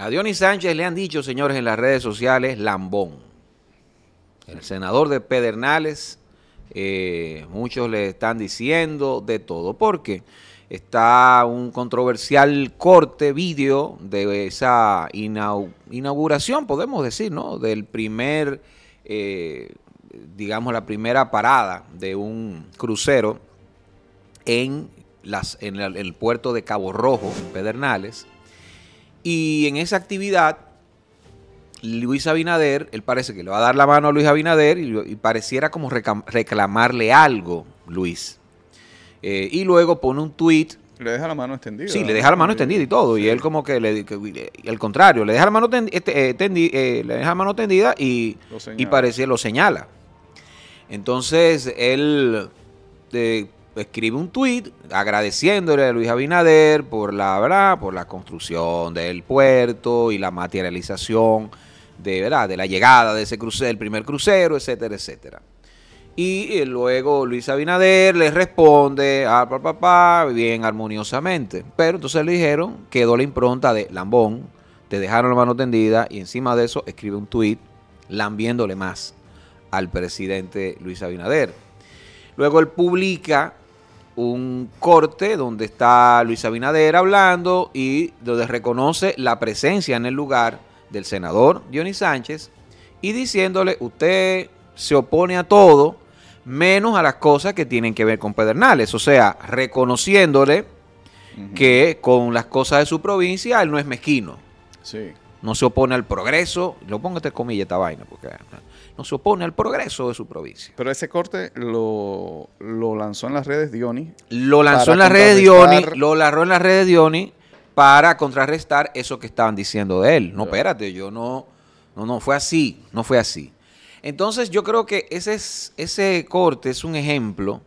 A Dionis Sánchez le han dicho, señores, en las redes sociales, lambón. El senador de Pedernales, eh, muchos le están diciendo de todo, porque está un controversial corte vídeo de esa inauguración, podemos decir, ¿no? Del primer, eh, digamos, la primera parada de un crucero en, en el puerto de Cabo Rojo, en Pedernales y en esa actividad, Luis Abinader, él parece que le va a dar la mano a Luis Abinader y, pareciera como reclamarle algo, Luis. Eh, y luego pone un tweet Le deja la mano extendida. Sí, le deja la mano extendida y todo. Y él como que, le, al contrario, le deja la mano, este, eh, eh, le deja mano tendida y, y parece lo señala. Entonces, él escribe un tuit agradeciéndole a Luis Abinader por la, por la construcción del puerto y la materialización de, de la llegada de ese crucero, el primer crucero, etcétera, etcétera. Y eh, luego Luis Abinader le responde ah, papá bien armoniosamente. Pero entonces le dijeron, quedó la impronta de Lambón, te dejaron la mano tendida y encima de eso escribe un tuit lambiéndole más al presidente Luis Abinader. Luego él publica un corte donde está Luis Abinader hablando y donde reconoce la presencia en el lugar del senador Dionis Sánchez y diciéndole, usted se opone a todo menos a las cosas que tienen que ver con Pedernales, o sea, reconociéndole que con las cosas de su provincia él no es mezquino. Sí. No se opone al progreso, lo pongo entre comillas esta vaina, porque se opone al progreso de su provincia. Pero ese corte lo, lanzó en las redes Dioni. Lo lanzó en las redes Dioni, lo lanzó en las redes Dioni para contrarrestar eso que estaban diciendo de él. No, espérate, yo no, no, no, fue así, no fue así. Entonces yo creo que ese, es, ese corte es un ejemplo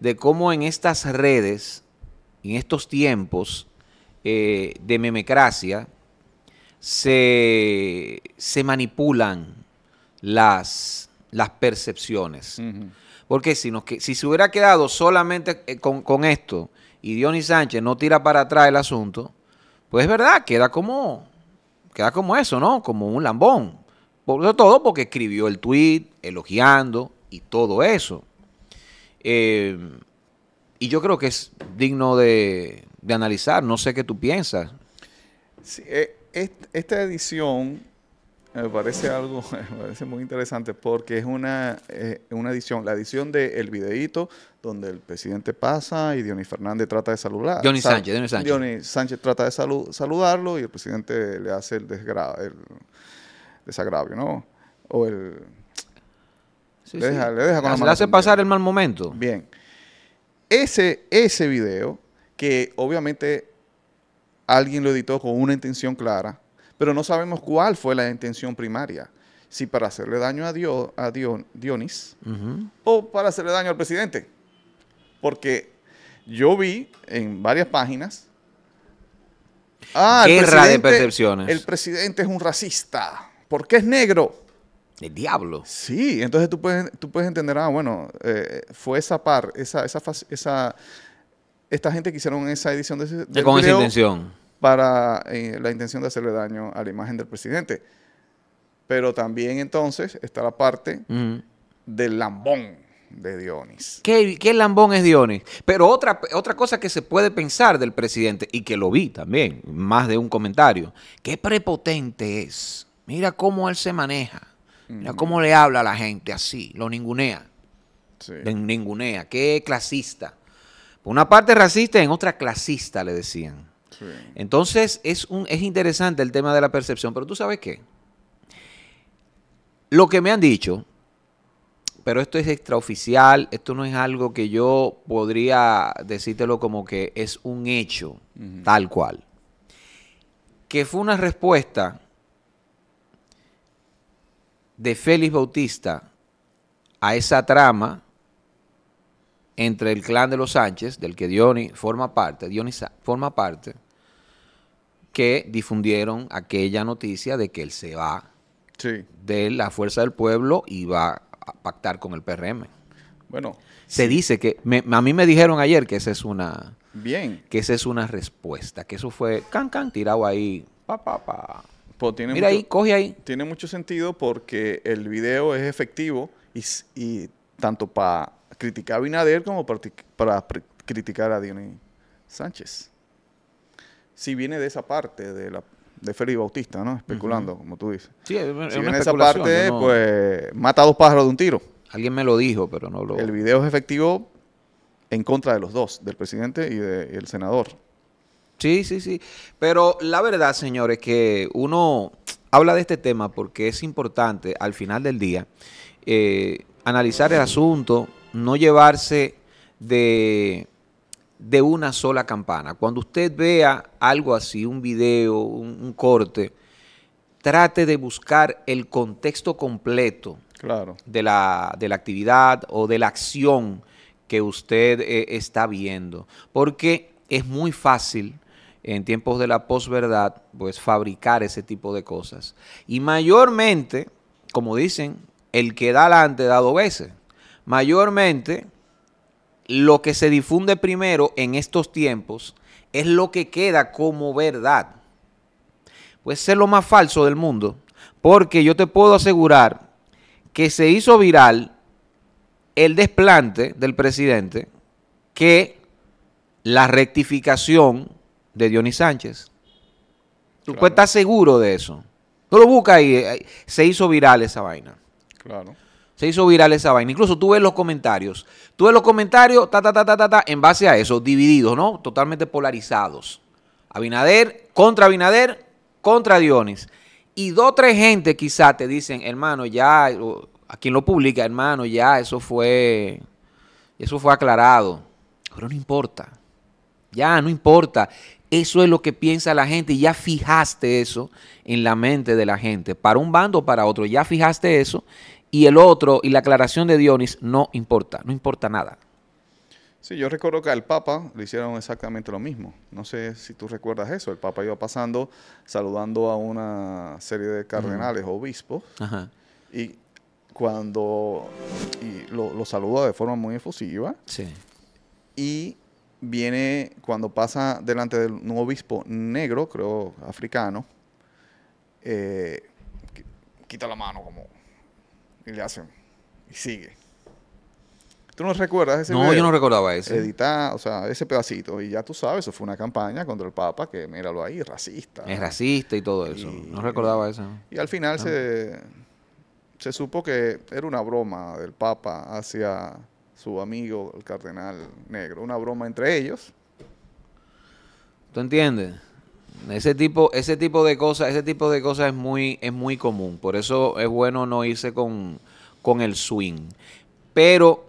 de cómo en estas redes, en estos tiempos eh, de memecracia, se, se manipulan las, las percepciones. Porque si, si se hubiera quedado solamente eh, con, esto y Dionis Sánchez no tira para atrás el asunto, pues es verdad, queda como, queda como eso, ¿no? Como un lambón. Por todo porque escribió el tweet elogiando y todo eso. Eh, y yo creo que es digno de, de analizar. No sé qué tú piensas. Eh, esta edición me parece algo, me parece muy interesante porque es una, eh, una edición, la edición del videíto donde el presidente pasa y Dionis Fernández trata de saludar. Dionis Sánchez, Dionis Sánchez. trata de saludarlo y el presidente le hace el, desagravio, ¿no? O el... le, deja, con la mano Le hace pasar el mal momento. Bien. Ese, ese video, que obviamente alguien lo editó con una intención clara, pero no sabemos cuál fue la intención primaria. Si para hacerle daño a, Dios, a Dionis o para hacerle daño al presidente. Porque yo vi en varias páginas. Ah, Guerra de percepciones. El presidente es un racista. Porque es negro. El diablo. Sí, entonces tú puedes, entender, ah, bueno, eh, fue esa par, esa, esa, esa, esta gente que hicieron esa edición de ese, Con esa intención para eh, la intención de hacerle daño a la imagen del presidente. Pero también entonces está la parte del lambón de Dionis. ¿Qué, lambón es Dionis? Pero otra, otra cosa que se puede pensar del presidente, y que lo vi también, más de un comentario, qué prepotente es. Mira cómo él se maneja. Mira cómo le habla a la gente así, lo ningunea. Sí. ningunea, qué clasista. Por una parte racista, en otra clasista le decían. Entonces, es, un, es interesante el tema de la percepción, pero tú sabes qué. Lo que me han dicho, pero esto es extraoficial, esto no es algo que yo podría decírtelo como que es un hecho, tal cual. Que fue una respuesta de Félix Bautista a esa trama entre el clan de los Sánchez, del que Diony forma parte, Diony forma parte, que difundieron aquella noticia de que él se va de la fuerza del pueblo y va a pactar con el PRM. Bueno. Se dice que, a mí me dijeron ayer que esa es una... Bien. Que esa es una respuesta, que eso fue can, can, tirado ahí, pa, pa, pa. Pues Mira ahí, coge ahí. Tiene mucho sentido porque el video es efectivo y, tanto para criticar a Binader como para, para criticar a Dionis Sánchez si viene de esa parte de la de Félix Bautista, ¿no? Especulando, como tú dices. Sí, si viene de esa parte, pues mata a dos pájaros de un tiro. Alguien me lo dijo, pero no lo... El video es efectivo en contra de los dos, del presidente y del senador. Sí, sí, sí. Pero la verdad, señores, que uno habla de este tema porque es importante al final del día eh, analizar el asunto, no llevarse de de una sola campana. Cuando usted vea algo así, un video, un, corte, trate de buscar el contexto completo claro. de, la, actividad o de la acción que usted eh, está viendo. Porque es muy fácil en tiempos de la posverdad, pues fabricar ese tipo de cosas. Y mayormente, como dicen, el que da adelante da dos veces. Mayormente, lo que se difunde primero en estos tiempos es lo que queda como verdad. Puede ser lo más falso del mundo, porque yo te puedo asegurar que se hizo viral el desplante del presidente que la rectificación de Dionis Sánchez. Tú puedes seguro de eso. No lo buscas y eh, se hizo viral esa vaina. Claro. Se hizo viral esa vaina. Incluso tú ves los comentarios. Tú ves los comentarios, ta, ta, ta, ta, ta, ta, en base a eso, divididos, ¿no? Totalmente polarizados. Abinader, contra Abinader, contra Dionis. Y dos, tres gente quizá te dicen, hermano, ya, a quien lo publica, hermano, ya, eso fue, eso fue aclarado. Pero no importa. Ya, no importa. Eso es lo que piensa la gente y ya fijaste eso en la mente de la gente, para un bando o para otro. Ya fijaste eso y el otro y la aclaración de Dionis no importa, no importa nada. Sí, yo recuerdo que al Papa le hicieron exactamente lo mismo. No sé si tú recuerdas eso. El Papa iba pasando saludando a una serie de cardenales, obispos, y cuando lo, saluda de forma muy efusiva. Sí. Y viene cuando pasa delante de un obispo negro, creo africano, eh, quita la mano como y le hacen. Y sigue. ¿Tú no recuerdas ese No, yo no recordaba ese. Editar, o sea, ese pedacito. Y ya tú sabes, eso fue una campaña contra el Papa que, míralo ahí, racista. Es racista y todo eso. no recordaba eso. Y al final ah. se, se supo que era una broma del Papa hacia su amigo, el cardenal negro. Una broma entre ellos. ¿Tú entiendes? Ese tipo, ese tipo de cosas, ese tipo de es muy, es muy común. Por eso es bueno no irse con, el swing. Pero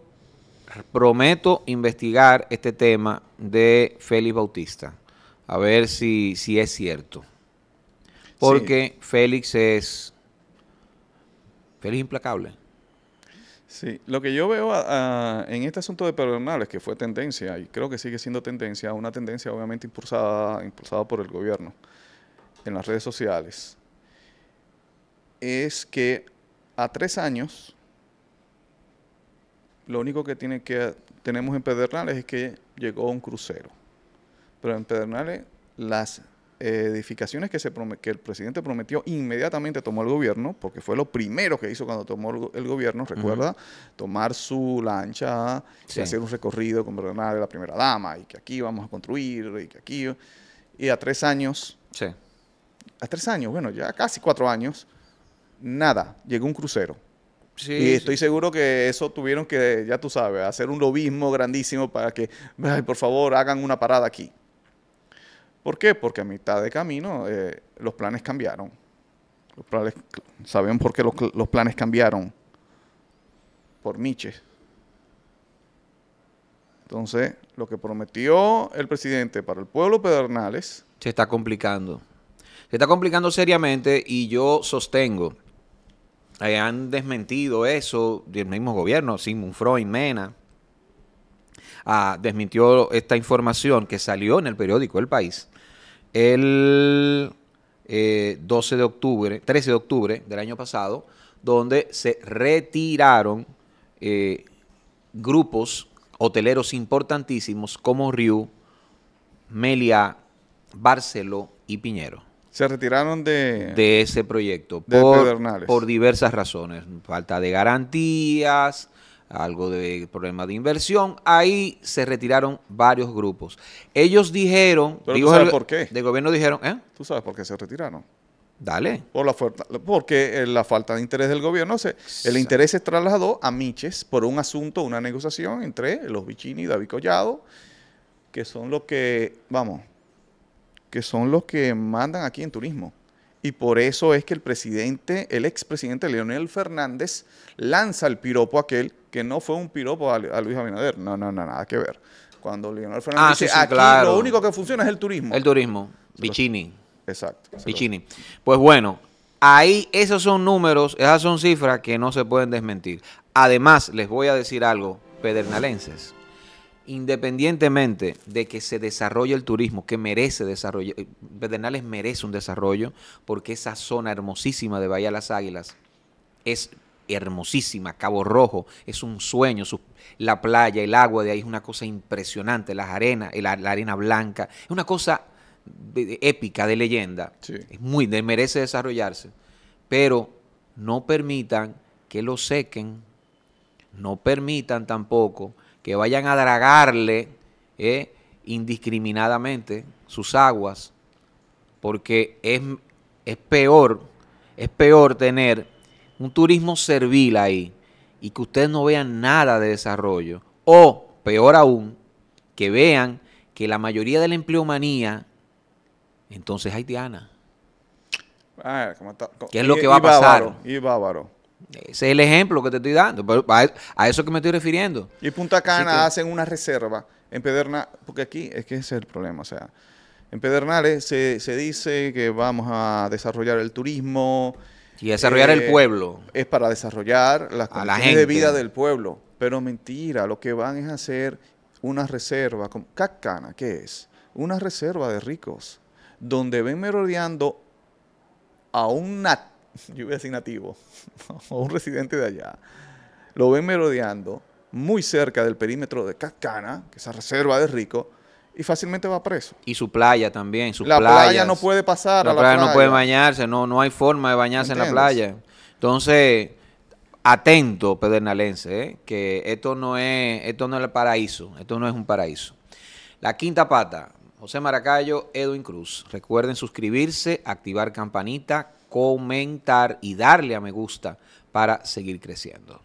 prometo investigar este tema de Félix Bautista. A ver si, si es cierto. Porque Félix es. Félix implacable. Sí, lo que yo veo en este asunto de Pedernales, que fue tendencia, y creo que sigue siendo tendencia, una tendencia obviamente impulsada, impulsada por el gobierno en las redes sociales, es que a tres años, lo único que, tiene que tenemos en Pedernales es que llegó un crucero. Pero en Pedernales las edificaciones que, se que el presidente prometió inmediatamente tomó el gobierno, porque fue lo primero que hizo cuando tomó el, gobierno, recuerda, tomar su lancha y hacer un recorrido con Bernal de la primera dama, y que aquí vamos a construir, y que aquí. Y a tres años. Sí. A tres años, bueno, ya casi cuatro años, nada, llegó un crucero. y estoy seguro que eso tuvieron que, ya tú sabes, hacer un lobismo grandísimo para que, por favor, hagan una parada aquí. ¿Por qué? Porque a mitad de camino eh, los planes cambiaron. Los ¿Saben por qué los, planes cambiaron? Por Miches. Entonces, lo que prometió el presidente para el pueblo Pedernales... Se está complicando. Se está complicando seriamente y yo sostengo, eh, han desmentido eso, del mismo gobierno, Simon Freud, Mena, Ah, desmintió esta información que salió en el periódico El País el 12 eh, de octubre, 13 de octubre del año pasado, donde se retiraron eh, grupos hoteleros importantísimos como Riu, Melia, Barceló y Piñero. Se retiraron de... ese proyecto. por, por diversas razones. Falta de garantías, algo de problema de inversión. Ahí se retiraron varios grupos. Ellos dijeron... Pero tú sabes por qué? De gobierno dijeron... ¿eh? ¿Tú sabes por qué se retiraron? Dale. Por la porque eh, la falta de interés del gobierno, se, el interés se trasladó a Miches por un asunto, una negociación entre los Bichini y David Collado, que son los que, vamos, que son los que mandan aquí en turismo. Y por eso es que el presidente, el expresidente Leonel Fernández, lanza el piropo aquel que no fue un piropo a, Luis Abinader. No, no, no, nada que ver. Cuando Leonel Fernández ah, sí, aquí claro. lo único que funciona es el turismo. El turismo. bicini. Exacto. Bicini. Pues bueno, ahí esos son números, esas son cifras que no se pueden desmentir. Además, les voy a decir algo, pedernalenses independientemente de que se desarrolle el turismo, que merece desarrollo, eh, Pedernales merece un desarrollo, porque esa zona hermosísima de Bahía Las Águilas es hermosísima, Cabo Rojo, es un sueño, la playa, el agua de ahí es una cosa impresionante, las arenas, la, la arena blanca, es una cosa épica, de leyenda, es muy, merece desarrollarse, pero no permitan que lo sequen, no permitan tampoco que vayan a dragarle eh, indiscriminadamente sus aguas, porque es, es peor, es peor tener un turismo servil ahí y que ustedes no vean nada de desarrollo. O, peor aún, que vean que la mayoría de la empleomanía entonces haitiana. Ah, ¿Qué es lo que va a pasar? y bávaro. Ese es el ejemplo que te estoy dando, e, a, eso que me estoy refiriendo. Y Punta Cana hacen una reserva en Pedernales, porque aquí es que ese es el problema, o sea, en Pedernales se, se dice que vamos a desarrollar el turismo, y desarrollar el eh, pueblo. Es para desarrollar la condiciones la de vida del pueblo. Pero mentira, lo que van es hacer una reserva. con ¿Cacana qué es? Una reserva de ricos. Donde ven merodeando a un nativo, o un residente de allá. Lo ven merodeando muy cerca del perímetro de Cacana que es la reserva de ricos, y fácilmente va preso. Y su playa también, su la playa no puede pasar. La, playa, no puede bañarse, no, no hay forma de bañarse en la playa. Entonces, atento, pedernalense, ¿eh? que esto no es, esto no es el paraíso, esto no es un paraíso. La quinta pata, José Maracayo, Edwin Cruz. Recuerden suscribirse, activar campanita, comentar y darle a me gusta para seguir creciendo.